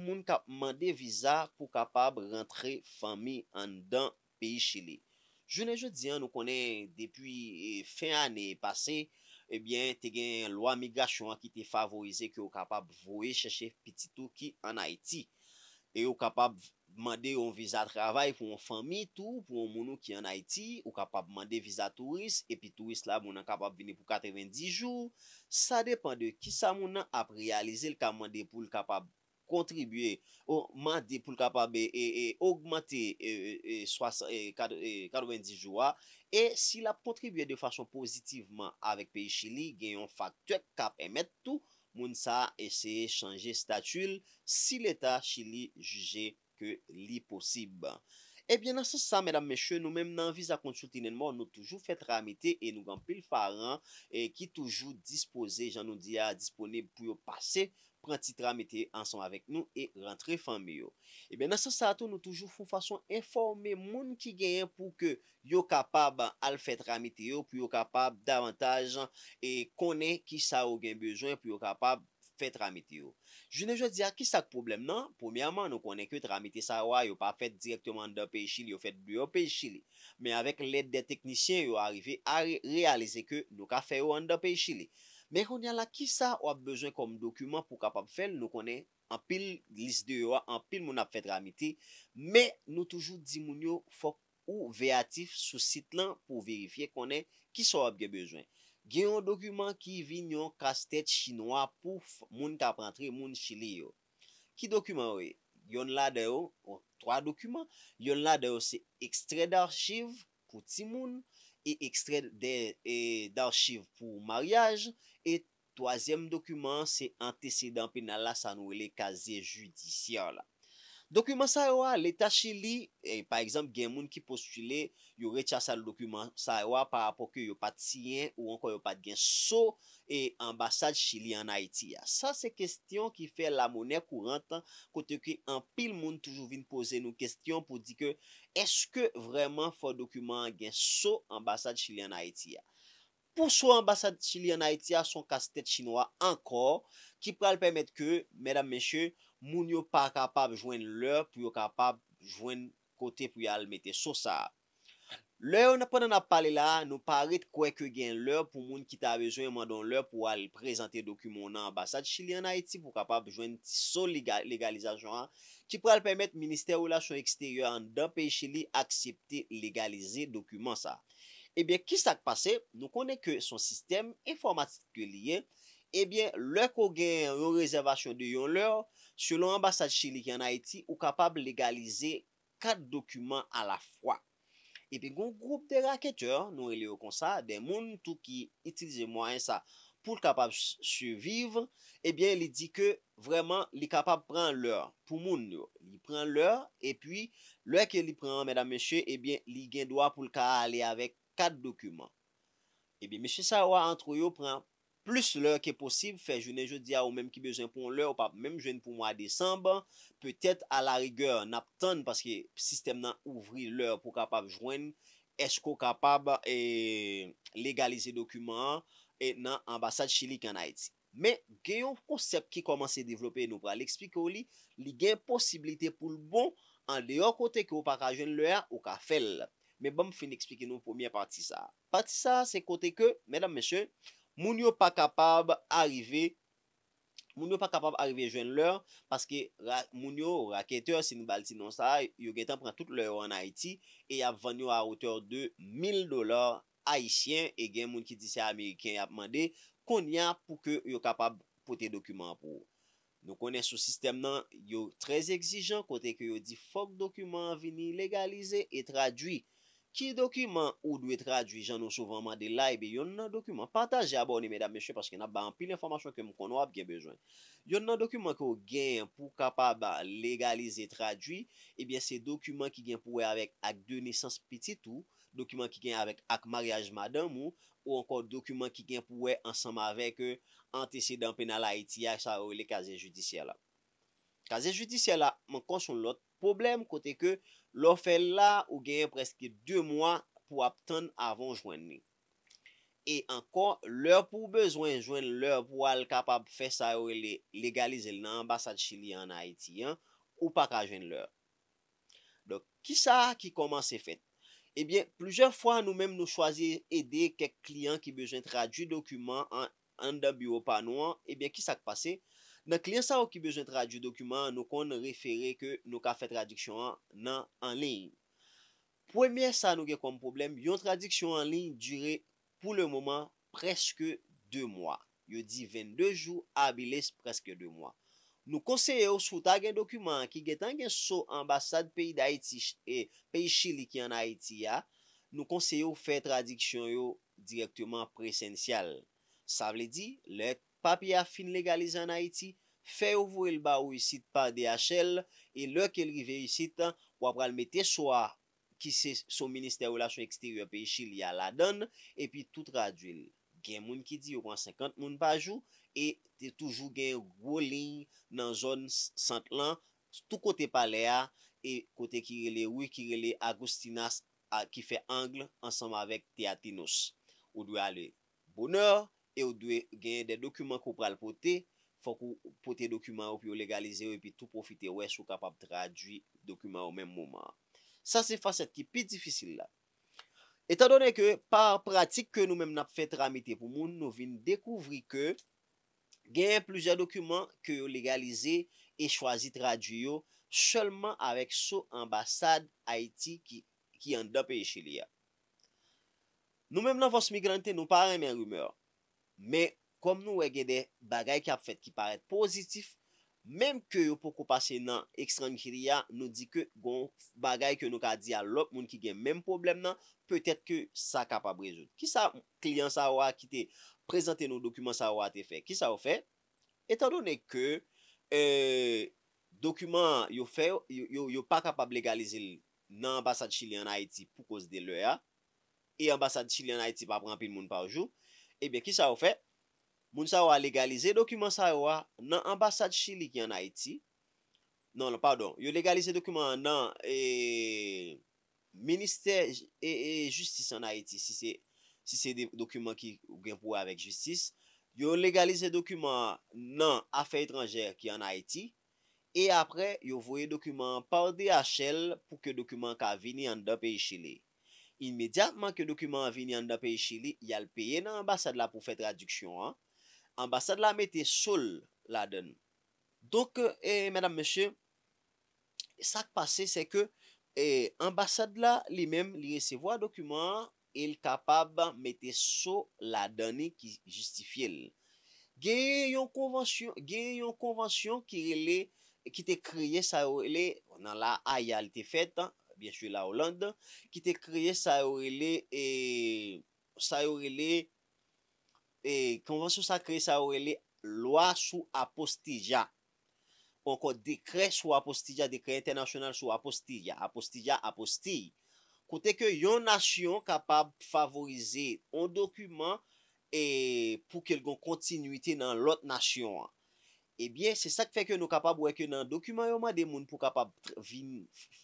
Moun kap mande viza pou kapab rentre fami an dan peyi chile. Je ne je diyan nou konen depi e, fin ane pase, ebyen te gen lwa migasyon an ki te favorize ki ou kapab voye chache piti tou ki an Haiti. E ou kapab mande yon viza travay pou yon fami tou, pou yon mounou ki an Haiti, ou kapab mande viza turis, epi turis la mounan kapab vini pou 90 jou. Sa depan de ki sa mounan ap realize lka mande pou lkapab kontribuye ou mandi pou kapabe e augmante 90 joua e sila kontribuye de fasyon pozitivman avek peyi chini genyon faktyek kap emet tou moun sa eseye chanje statul si leta chini juje ke li posib. Ebyen eh nan se sa, mèdam mèche, nou mèm nan vizakonsultine mò nou toujou fet ramite e nou gampil faran ki toujou dispose, jan nou diya dispone pou yo pase Pren ti tramite anson avek nou e rentre fami yo. E ben nan sa sa to nou toujou foun fason informe moun ki genye pou ke yo kapab al fet tramite yo, pou yo kapab davantajan e konen ki sa ou gen bezwen pou yo kapab fet tramite yo. Je ne jwa di a ki sa k problem nan? Poumyaman nou konen ki tramite sa ou a, yo pa fet direktman do peyi chili, yo fet biyo peyi chili. Men avèk lèd de teknisyen yo arive a realize ke nou ka feyo an do peyi chili. Men kon yal la ki sa wap bejwen kom dokumen pou kapap fen nou konen an pil lis de yo an pil moun ap fet ramite. Men nou toujou di moun yo fok ou veyatif sou sit lan pou verifye konen ki sa wap ge bejwen. Gen yon dokumen ki vin yon kastet chinois pou moun taprantre moun chile yo. Ki dokumen we? Yon la deyo, 3 dokumen, yon la deyo se ekstred arshiv kouti moun. e ekstrede d'archiv pou mariage e toazem dokumen se antecedant penala sanwele kaze judisyon la. Dokuman sa e wa, l'Etat Chili, eh, par exemple, gen moun ki postule, yo recha sa l'dokuman sa e wa par rapport ke yo pat siyen ou ankon yo pat gen so e ambasad Chili an Haitia. Sa se kestyon ki fe la mounen kourentan kote ki an pil moun toujou vin pose nou kestyon pou di ke eske vreman fòr dokuman gen so ambasad Chili an Haitia. Pou so ambasad Chili an Haitia son kastet chinois ankor ki pral pemet ke, medam menche, moun yo pa kapab jwen lor pou yo kapab jwen kote pou yo al mette sou sa. Lor, nou pandan ap pale la, nou paret kwen ke gen lor pou moun ki ta rejwen man don lor pou al prezante dokumen an ambasad chili an Haiti pou kapab jwen ti sou legalizajon an, ki pou al pemet minister ou lasyon eksteryan dan peyi chili aksepte legalize dokumen sa. Ebyen, ki sa k pase? Nou kone ke son sistem informatik liyen, ebyen, lor ko gen re-rezervasyon de yon lor, Se loun ambasad chili ki an Haiti ou kapab legalize kat dokumen a la fwa. Epi goun groub de raketeur nou e li yo konsa, den moun tou ki itilize mwen sa pou l kapab suvivre, epi li di ke vreman li kapab pran lor pou moun li pran lor, epi lè ke li pran mèdam mèche, epi li gen dwa pou l ka ale avèk kat dokumen. Epi mèche sa wwa antro yo pran pran. Plus lèr ki posib, fè jwenè jè diya ou mèm ki bezen pou lèr ou pa mèm jwenè pou mwa desanba, pè tèt a la rigèr nap tèn, paske sistem nan ouvri lèr pou kapab jwen, esko kapab legalize dokumant nan ambasad chili kan a eti. Mè geyon konsep ki komanse devlopè nou pral, ekspikou li, li gen posibilite pou l bon, an deyo kote ki ou pa ka jwen lèr ou ka fèl. Mè bom fè n'eksplike nou pòmye pati sa. Pati sa, se kote ke, mèdam mèche, Moun yo pa kapab arive, moun yo pa kapab arive jwen lor, paske moun yo, raketeur, sinibalti non sa, yo gen tan pran tout lor an Haiti, e yap vanyo a roteur de 1000 dolar Haitien, e gen moun ki di se Amerikien yap mande, kon ya pou ke yo kapab pote dokumen pou. Nou konen sou sistem nan, yo trez egzijan, kote ke yo di fok dokumen vini legalize e tradwi, Ki dokyman ou dwe tradwi jan nou souvanman de la e be yon nan dokyman, pataje abou ni medan meshe, paske nan ban pil informasyon ke mou kon wap gen bezwen. Yon nan dokyman eh ki ou gen pou kapab legalize tradwi, ebyen se dokyman ki gen pou we avèk ak de nesans piti tou, dokyman ki gen avèk ak mariage madan mou, ou ankon dokyman ki gen pou we ansam avèk an tesi dan penala iti ya, sa ou le kazen judisyen la. Kazen judisyen la, man konson lot, Kote ke, lo fel la ou genye preski 2 mwa pou aptan avon jwen ni. E ankon, lèr pou bezwen jwen lèr pou al kapab fè sa ou e lè legalize lè nan ambasad chili an Haiti an, ou pa ka jwen lèr. Dok, ki sa ki koman se fèt? Ebyen, pluje fwa nou mèm nou chwazi ede kek kliyan ki bezwen tradu dokument an da biopanouan, ebyen, ki sa kpase? Na klien sa ou ki bezwen tradyou dokumen, nou kon refere ke nou ka fè tradyksyon nan anlin. Pwè mè sa nou gen kom problem, yon tradyksyon anlin dure pou le mouman preske 2 mwa. Yo di 22 jou, abiles preske 2 mwa. Nou konseye ou sfouta gen dokumen ki gen tan gen sou ambasad peyi da Haiti e peyi Chili ki an Haiti ya, nou konseye ou fè tradyksyon yo direktman presensyal. Sa vle di, let. papi a fin legalize an Haiti, fe ouvou el ba ou y sit pa DHL, e lò ke lrive y sit, wap pral me te so a, ki se so minister ou lasyon eksteryo pe ICHI li a la don, e pi tout radwil. Gen moun ki di, yo pran 50 moun pajou, e te toujou gen gwo ling nan zon sant lan, tout kote palea, e kote ki rele wik, ki rele Agostinas, ki fe angle, ansanm avek te Atinos. Ou dwe ale bonor, E ou dwe genye de dokumen kou pral pote, fok pou pote dokumen ou pi ou legalize ou, epi tou profite ou es ou kapap tradwi dokumen ou menm mouman. Sa se faset ki pi difisil la. Eta donen ke par pratik ke nou menm nap fet tramite pou moun nou vin dekouvri ke genye pluja dokumen ki ou legalize e chwazi tradwiyo solman avek sou ambasad Haiti ki yon dop e chili ya. Nou menm nan vòs migrante nou paran men rumeur. Men kom nou we gede bagay ki ap fet ki paret pozitif, menm ke yo pou ko pase nan ekstrang kiri ya, nou di ke bagay ki nou ka di a lop moun ki gen menm problem nan, petet ke sa kapab rezout. Ki sa kliyan sa ou a ki te prezante nou dokumen sa ou a te fe? Ki sa ou fe? Etan donen ke euh, dokumen yo fe, yo pa kapab legalize nan ambasad chile an Haiti pou kos de le ya, e ambasad chile an Haiti pa pran pin moun parjou, Ebyen, eh ki sa ou fe? Moun sa ou a legalize dokumen sa ou a nan ambasad chili ki an Haiti. Non, pardon, yo legalize dokumen nan eh, minister e eh, justice an Haiti, si se de dokumen ki genpou avek justice. Yo legalize dokumen nan afen etranjer ki an Haiti, e apre yo voye dokumen par DHL pou ke dokumen ka vini an da peyi chili. inmediatman ke dokumen avini an da peye chili, yal peye nan ambasad la pou fè traduksyon an. Ambasad la mette sol la den. Dok, e, eh, mèdam mèche, sak pase se ke, e, eh, ambasad la li mèm li resevo a dokumen an, el kapab mette sol la den e ki justifi el. Geye yon konvansyon ki te kriye sa ou, nan la a yal te fèt an, Kite kreye sa yorele loa sou apostija. Ou kon dekre sou apostija, dekre internasyonal sou apostija. Apostija aposti. Kote ke yon nasyon kapab favorize yon dokumen pou ke lgon kontinuiti nan lot nasyon an. Ebyen, se sak fek yo nou kapab weke nan dokumen yo ma de moun pou kapab fi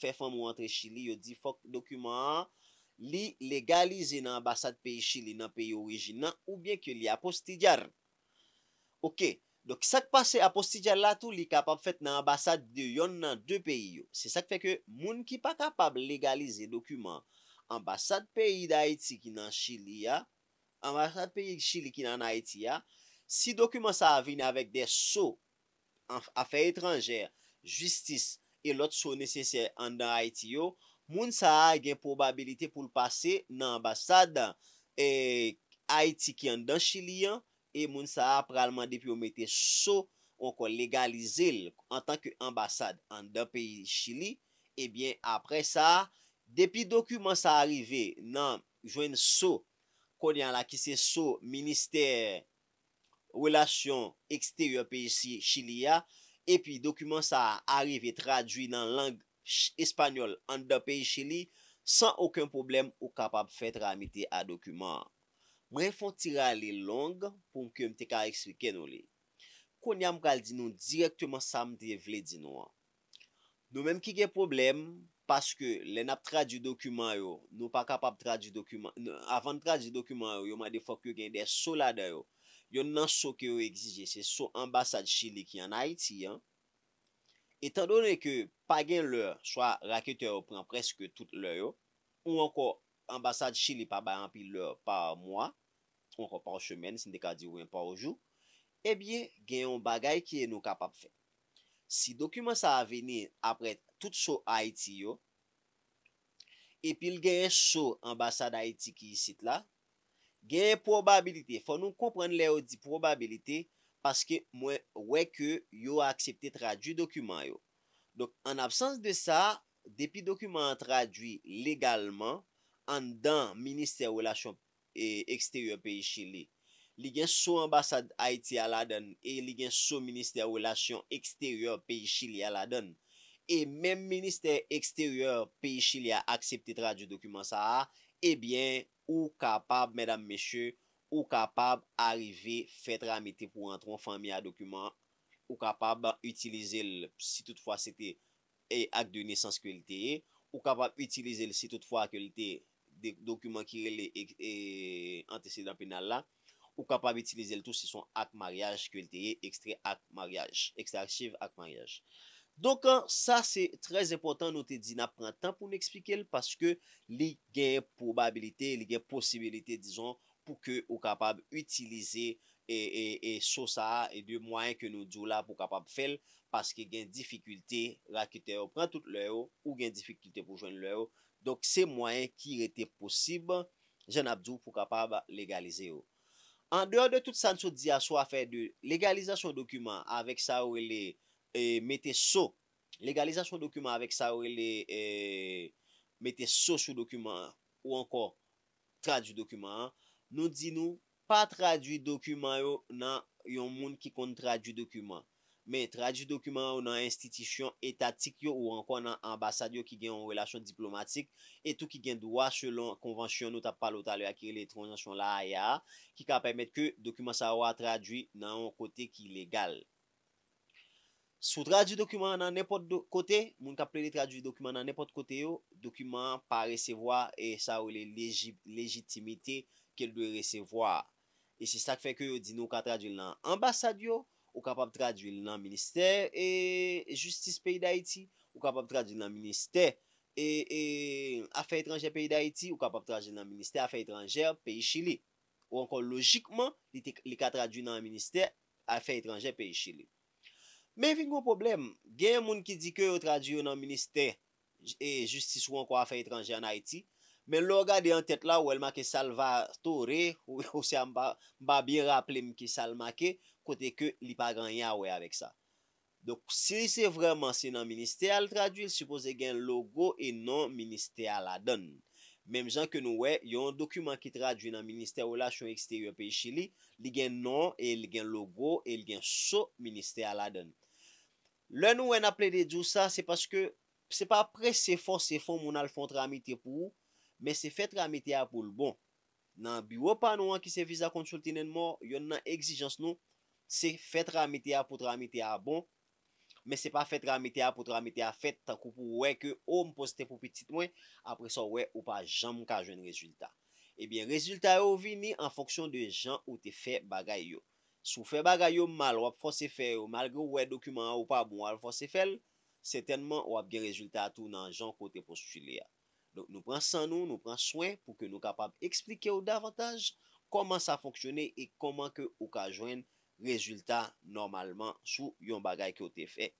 fè fèm ou antre chili yo di fòk dokumen a li legalize nan ambasade peyi chili nan peyi orijinan ou byen ke li apostidjar. Ok, dok sak pase apostidjar la tou li kapab fèt nan ambasade de yon nan de peyi yo. Se sak fek yo moun ki pa kapab legalize dokumen ambasade peyi da iti ki nan chili ya, ambasade peyi chili ki nan haiti ya. si dokumen sa avine avèk de sou afe etranjè, jistis, e lot sou nesesè an dan Haiti yo, moun sa a gen probabilite pou l'pase nan ambasade eh, et Haiti ki an dan Chili yo, e moun sa a pralman depi ou mette sou ou kon legalize l an tanke ambasade an dan peyi Chili, ebyen apre sa, depi dokumen sa arive nan jwen sou, kon yan la ki se sou minister Relasyon eksteryo peyi si chili ya, epi dokumen sa arive tradwi nan lang espanyol an da peyi chili, san oken problem ou kapap fet ramite a dokumen. Mwen fon tira li long pou mke mte ka eksplike nou li. Konya mkal di nou direktman sa mte vle di nou. Nou menm ki gen problem, paske lè nap tradju dokumen yo, nou pa kapap tradju dokumen, avan tradju dokumen yo, yo mwen defo ki gen de solada yo, yon nan so ke yo egzije, se so ambasade chile ki an Haiti yon, etan donen ke pa gen lor, so a rakete yo pren preske tout lor yo, ou anko ambasade chile pa bayan pi lor pa mwa, ou anko pa ou shemen, sin deka diwen pa ou jou, e bie gen yon bagay ki e nou kapap fe. Si dokumen sa a veni apret tout so Haiti yo, e pil gen yon so ambasade Haiti ki yi sit la, gen probabilite, fò nou kompren le yo di probabilite, paske mwen weke yo aksepte tradwi dokuman yo. Donk, an absans de sa, depi dokuman tradwi legalman, an dan Ministère Relasyon Ekstèryor Pèyi Chilè, li gen sou ambasad Haiti ala don, e li gen sou Ministère Relasyon Ekstèryor Pèyi Chilè ala don, e men Ministère Ekstèryor Pèyi Chilè aksepte tradwi dokuman sa a, ebyen, Ou kapab, medam meshe, ou kapab arive fet ramite pou antron fami a dokumen, ou kapab utilize l si toutfwa se te e ak de nesans kwen te e, ou kapab utilize l si toutfwa ak kwen te de dokumen kwen te e antecedant penal la, ou kapab utilize l tou se son ak maryaj kwen te e ekstree ak maryaj, ekstree ak chive ak maryaj. Donk an, sa se trez important nou te di na pran tan pou n'eksplike l, paske li gen probabilite, li gen posibilite, dison, pou ke ou kapab utilize e sou sa, e de mwayen ke nou djou la pou kapab fel, paske gen difikulte rakete ou pran tout lè ou, ou gen difikulte pou jwenn lè ou. Donk se mwayen ki rete posib, jen ap djou pou kapab legalize ou. An dewa de tout san sou di a sou a fe de legalize son dokumen, avèk sa ou elè, E, mette so, legalizasyon dokumen avek sa ou e mette so sou dokumen ou anko tradu dokumen nou di nou pa tradu dokumen yo nan yon moun ki kon tradu dokumen me tradu dokumen yo nan institisyon etatik yo ou anko nan ambasadyo ki gen yon relasyon diplomatik etou ki gen dwa selon konvansyon nou ta palo talo akire le transasyon la aya e ki ka permet ke dokumen sa ou a tradu nan yon kote ki legal Sou tradwi dokumen nan nepot kote, moun ka ple li tradwi dokumen nan nepot kote yo, dokumen pa resevoa e sa ou le lejitimite ke l de resevoa. E se stak fek yo di nou ka tradwi nan ambasadyo, ou kapap tradwi nan minister e justice peyi da iti, ou kapap tradwi nan minister e, e afei etranjer peyi da iti, ou kapap tradwi nan minister afei etranjer peyi chile. Ou ankon logikman li ka tradwi nan minister afei etranjer peyi chile. Men vin gwo problem, gen yon moun ki di ke yo tradwyo nan minister e justis wanko a fe itranje an Haiti, men lor gade an tet la ou el make salva to re ou se mba bi raple mki sal make kote ke li pa gan ya we avek sa. Dok si se vreman se nan minister al tradwyo, supose gen logo e non minister al adon. Mem jan ke nou we, yon dokumen ki tradwina minister ou la chon eksteryon peyi chili, li gen non, li gen logo, e li gen sou minister ala den. Le nou we naple de djou sa, se paske se pa pre se fon se fon moun al fon tramite pou ou, me se fet tramite a pou l bon. Nan bi wopan ou an ki se vize a konsultinen moun, yon nan egzijans nou, se fet tramite a pou tramite a bon. Men se pa fet ramite a pou tramite a fet, tankou pou we ke ou m posite pou pitit mwen, apre sa we ou pa jan mou ka jwen rezultat. Ebyen rezultat yo vini an fonksyon de jan ou te fe bagay yo. Sou fe bagay yo mal wap fose fe yo, malgo we dokumen an ou pa bon wap fose fel, setenman wap gen rezultat tou nan jan kote postulia. Don nou pran san nou, nou pran swen pou ke nou kapap explike yo davantaj koman sa fonksyone e koman ke ou ka jwen. rezultat normalman sou yon bagay ki yo te fe.